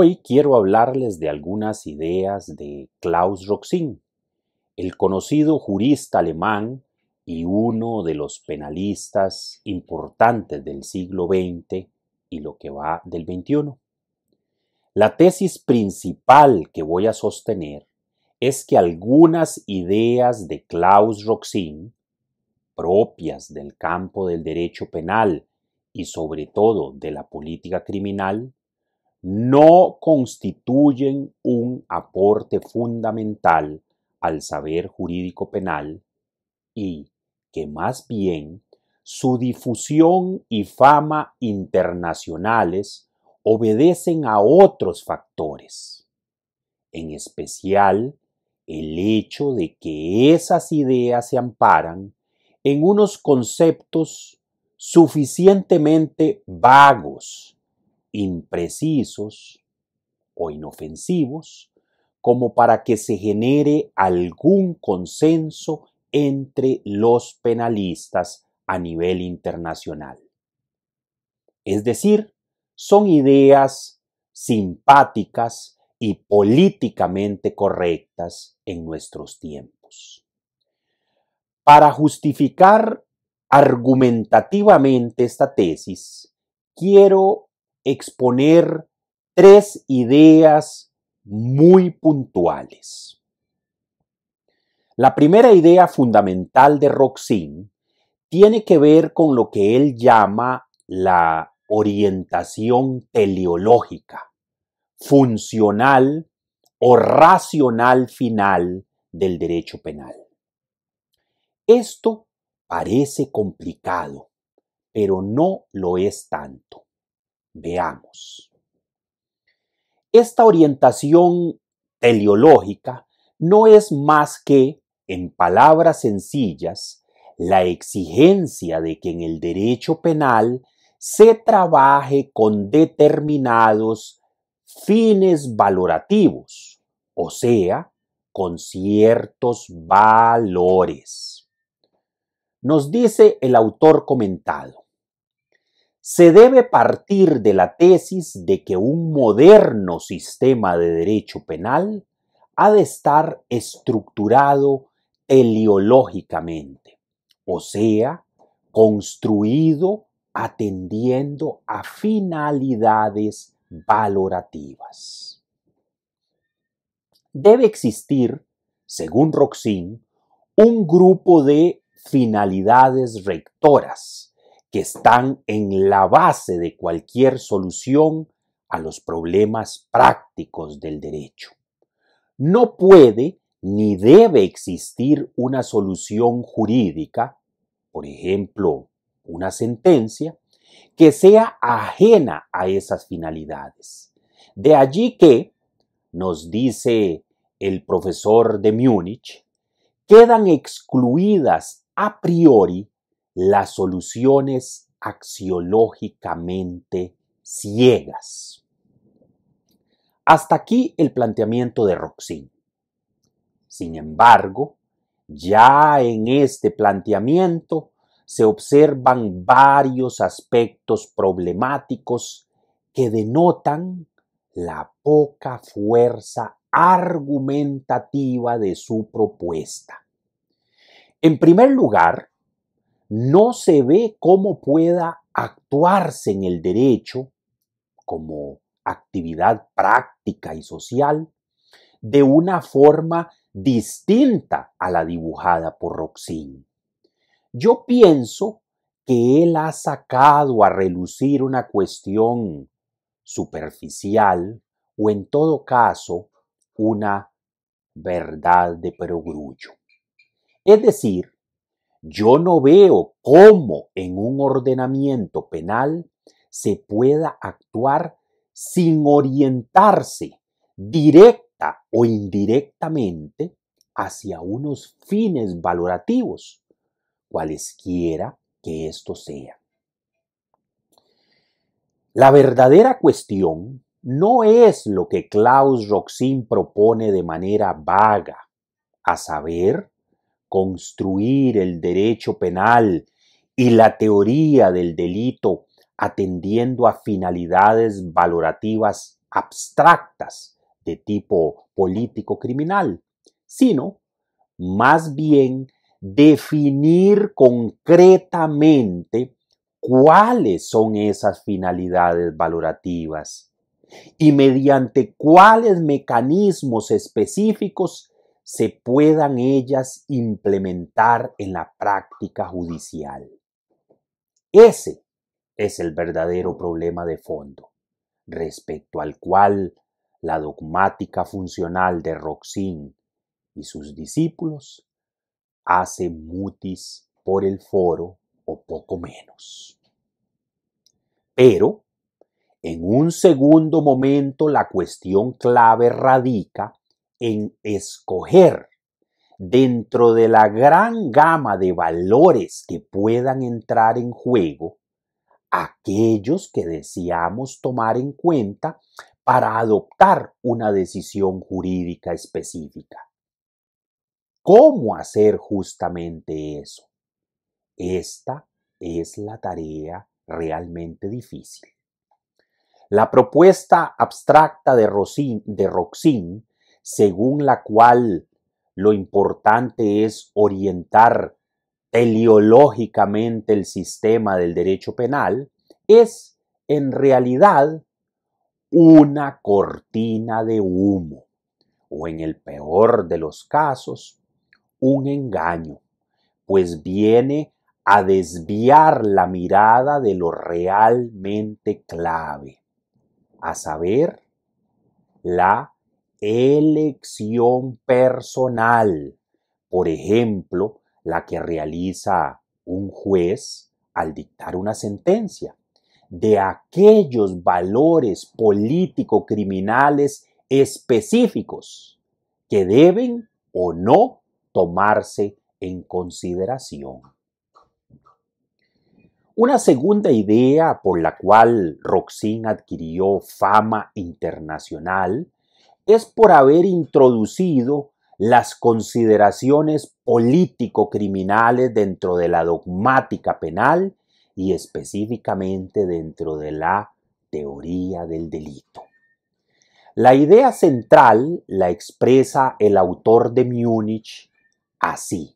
Hoy quiero hablarles de algunas ideas de Klaus Roxin, el conocido jurista alemán y uno de los penalistas importantes del siglo XX y lo que va del XXI. La tesis principal que voy a sostener es que algunas ideas de Klaus Roxin, propias del campo del derecho penal y sobre todo de la política criminal, no constituyen un aporte fundamental al saber jurídico penal y que más bien su difusión y fama internacionales obedecen a otros factores, en especial el hecho de que esas ideas se amparan en unos conceptos suficientemente vagos imprecisos o inofensivos como para que se genere algún consenso entre los penalistas a nivel internacional. Es decir, son ideas simpáticas y políticamente correctas en nuestros tiempos. Para justificar argumentativamente esta tesis, quiero exponer tres ideas muy puntuales. La primera idea fundamental de Roxin tiene que ver con lo que él llama la orientación teleológica, funcional o racional final del derecho penal. Esto parece complicado, pero no lo es tanto veamos. Esta orientación teleológica no es más que, en palabras sencillas, la exigencia de que en el derecho penal se trabaje con determinados fines valorativos, o sea, con ciertos valores. Nos dice el autor comentado, se debe partir de la tesis de que un moderno sistema de derecho penal ha de estar estructurado teleológicamente, o sea, construido atendiendo a finalidades valorativas. Debe existir, según Roxin, un grupo de finalidades rectoras, que están en la base de cualquier solución a los problemas prácticos del derecho. No puede ni debe existir una solución jurídica, por ejemplo, una sentencia, que sea ajena a esas finalidades. De allí que, nos dice el profesor de Múnich, quedan excluidas a priori las soluciones axiológicamente ciegas. Hasta aquí el planteamiento de Roxin. Sin embargo, ya en este planteamiento se observan varios aspectos problemáticos que denotan la poca fuerza argumentativa de su propuesta. En primer lugar, no se ve cómo pueda actuarse en el derecho como actividad práctica y social de una forma distinta a la dibujada por Roxín. Yo pienso que él ha sacado a relucir una cuestión superficial o en todo caso una verdad de perogrullo. Es decir, yo no veo cómo en un ordenamiento penal se pueda actuar sin orientarse directa o indirectamente hacia unos fines valorativos, cualesquiera que esto sea. La verdadera cuestión no es lo que Klaus Roxin propone de manera vaga, a saber, construir el derecho penal y la teoría del delito atendiendo a finalidades valorativas abstractas de tipo político criminal, sino más bien definir concretamente cuáles son esas finalidades valorativas y mediante cuáles mecanismos específicos se puedan ellas implementar en la práctica judicial. Ese es el verdadero problema de fondo, respecto al cual la dogmática funcional de Roxin y sus discípulos hace mutis por el foro o poco menos. Pero, en un segundo momento, la cuestión clave radica en escoger dentro de la gran gama de valores que puedan entrar en juego aquellos que deseamos tomar en cuenta para adoptar una decisión jurídica específica. ¿Cómo hacer justamente eso? Esta es la tarea realmente difícil. La propuesta abstracta de, Rosin, de Roxin según la cual lo importante es orientar teleológicamente el sistema del derecho penal, es en realidad una cortina de humo o en el peor de los casos, un engaño, pues viene a desviar la mirada de lo realmente clave, a saber, la elección personal, por ejemplo, la que realiza un juez al dictar una sentencia, de aquellos valores político-criminales específicos que deben o no tomarse en consideración. Una segunda idea por la cual Roxin adquirió fama internacional es por haber introducido las consideraciones político-criminales dentro de la dogmática penal y específicamente dentro de la teoría del delito. La idea central la expresa el autor de Múnich así.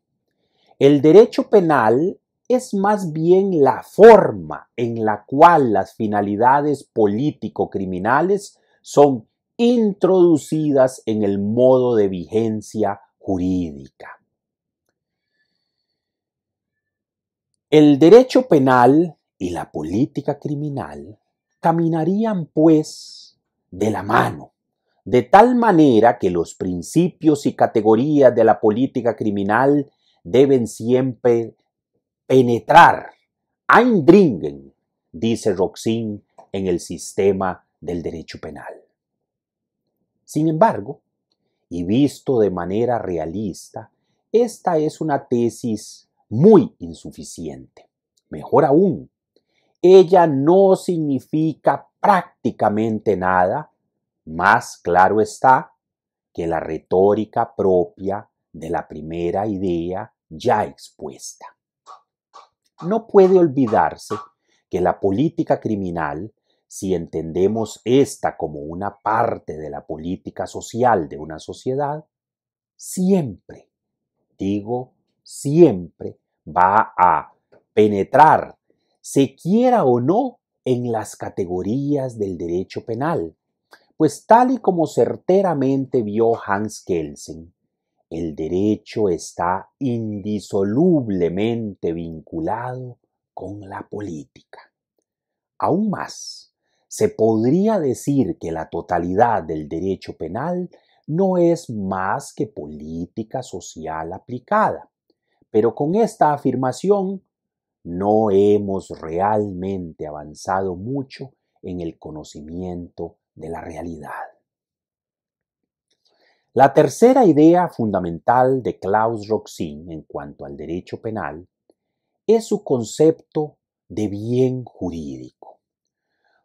El derecho penal es más bien la forma en la cual las finalidades político-criminales son introducidas en el modo de vigencia jurídica. El derecho penal y la política criminal caminarían, pues, de la mano, de tal manera que los principios y categorías de la política criminal deben siempre penetrar, eindringen, dice Roxin en el sistema del derecho penal. Sin embargo, y visto de manera realista, esta es una tesis muy insuficiente. Mejor aún, ella no significa prácticamente nada, más claro está que la retórica propia de la primera idea ya expuesta. No puede olvidarse que la política criminal si entendemos esta como una parte de la política social de una sociedad, siempre, digo, siempre va a penetrar, se quiera o no, en las categorías del derecho penal. Pues tal y como certeramente vio Hans Kelsen, el derecho está indisolublemente vinculado con la política. Aún más, se podría decir que la totalidad del derecho penal no es más que política social aplicada. Pero con esta afirmación no hemos realmente avanzado mucho en el conocimiento de la realidad. La tercera idea fundamental de Klaus Roxin en cuanto al derecho penal es su concepto de bien jurídico.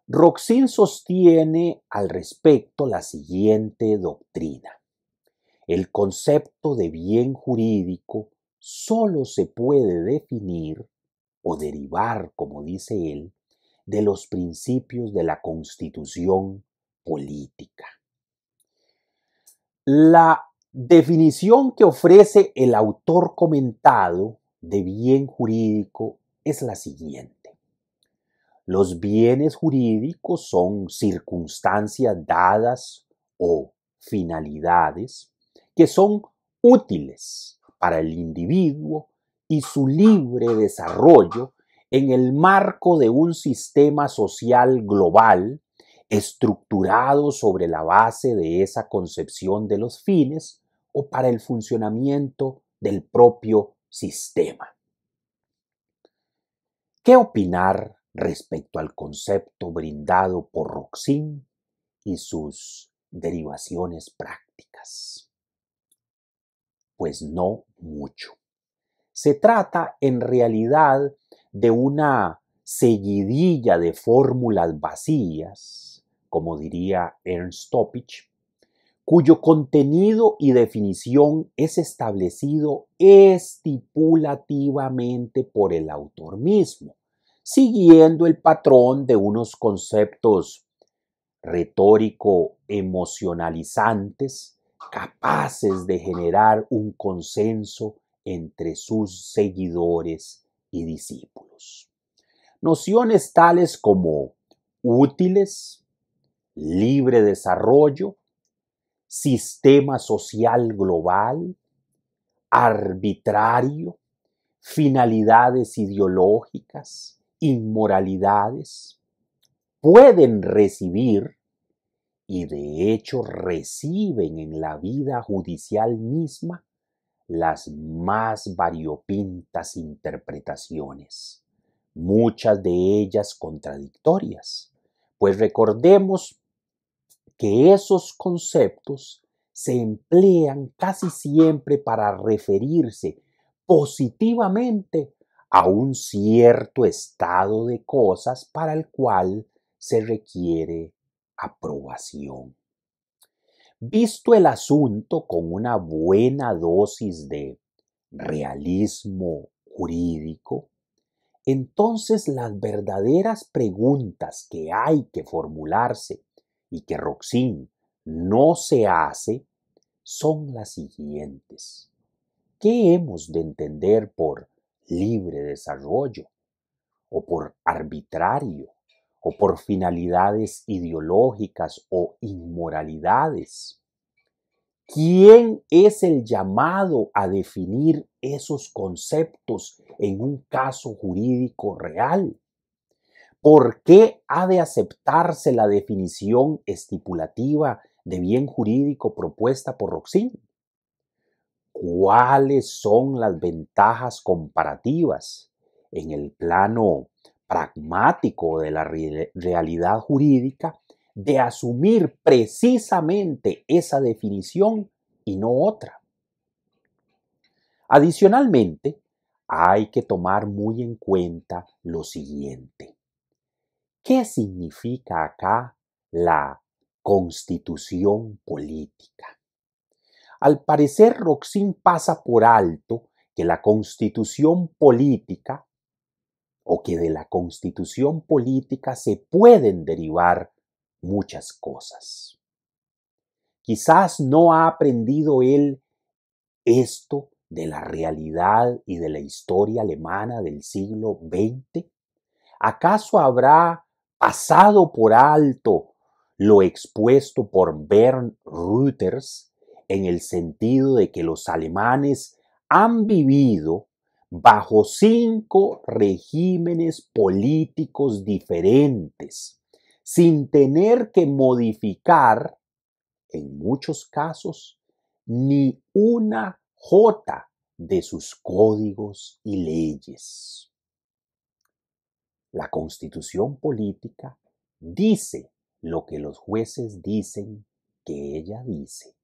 Roxin sostiene al respecto la siguiente doctrina. El concepto de bien jurídico solo se puede definir o derivar, como dice él, de los principios de la constitución política. La definición que ofrece el autor comentado de bien jurídico es la siguiente. Los bienes jurídicos son circunstancias dadas o finalidades que son útiles para el individuo y su libre desarrollo en el marco de un sistema social global estructurado sobre la base de esa concepción de los fines o para el funcionamiento del propio sistema. ¿Qué opinar respecto al concepto brindado por Roxin y sus derivaciones prácticas. Pues no mucho. Se trata en realidad de una seguidilla de fórmulas vacías, como diría Ernst Topich, cuyo contenido y definición es establecido estipulativamente por el autor mismo, siguiendo el patrón de unos conceptos retórico-emocionalizantes capaces de generar un consenso entre sus seguidores y discípulos. Nociones tales como útiles, libre desarrollo, sistema social global, arbitrario, finalidades ideológicas, inmoralidades, pueden recibir, y de hecho reciben en la vida judicial misma, las más variopintas interpretaciones, muchas de ellas contradictorias, pues recordemos que esos conceptos se emplean casi siempre para referirse positivamente a un cierto estado de cosas para el cual se requiere aprobación. Visto el asunto con una buena dosis de realismo jurídico, entonces las verdaderas preguntas que hay que formularse y que Roxin no se hace son las siguientes. ¿Qué hemos de entender por libre desarrollo, o por arbitrario, o por finalidades ideológicas o inmoralidades. ¿Quién es el llamado a definir esos conceptos en un caso jurídico real? ¿Por qué ha de aceptarse la definición estipulativa de bien jurídico propuesta por Roxín? cuáles son las ventajas comparativas en el plano pragmático de la realidad jurídica de asumir precisamente esa definición y no otra. Adicionalmente, hay que tomar muy en cuenta lo siguiente. ¿Qué significa acá la constitución política? Al parecer, Roxín pasa por alto que la constitución política o que de la constitución política se pueden derivar muchas cosas. Quizás no ha aprendido él esto de la realidad y de la historia alemana del siglo XX. ¿Acaso habrá pasado por alto lo expuesto por Bern Reuters en el sentido de que los alemanes han vivido bajo cinco regímenes políticos diferentes, sin tener que modificar, en muchos casos, ni una jota de sus códigos y leyes. La constitución política dice lo que los jueces dicen que ella dice.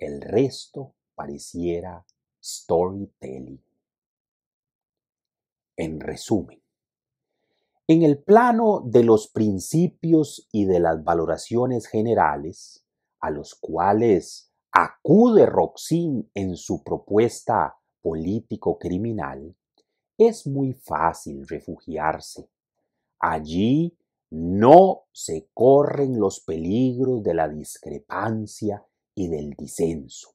El resto pareciera storytelling. En resumen, en el plano de los principios y de las valoraciones generales, a los cuales acude Roxin en su propuesta político-criminal, es muy fácil refugiarse. Allí no se corren los peligros de la discrepancia y del disenso.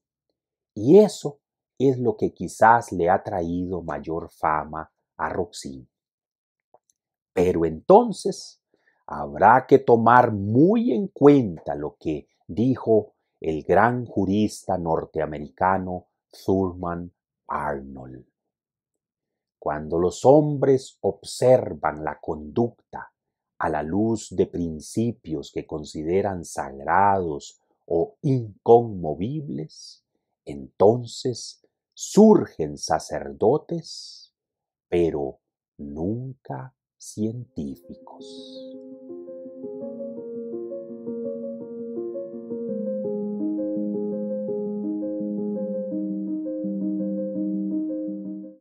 Y eso es lo que quizás le ha traído mayor fama a Roxy. Pero entonces habrá que tomar muy en cuenta lo que dijo el gran jurista norteamericano Thurman Arnold. Cuando los hombres observan la conducta a la luz de principios que consideran sagrados o inconmovibles, entonces surgen sacerdotes, pero nunca científicos.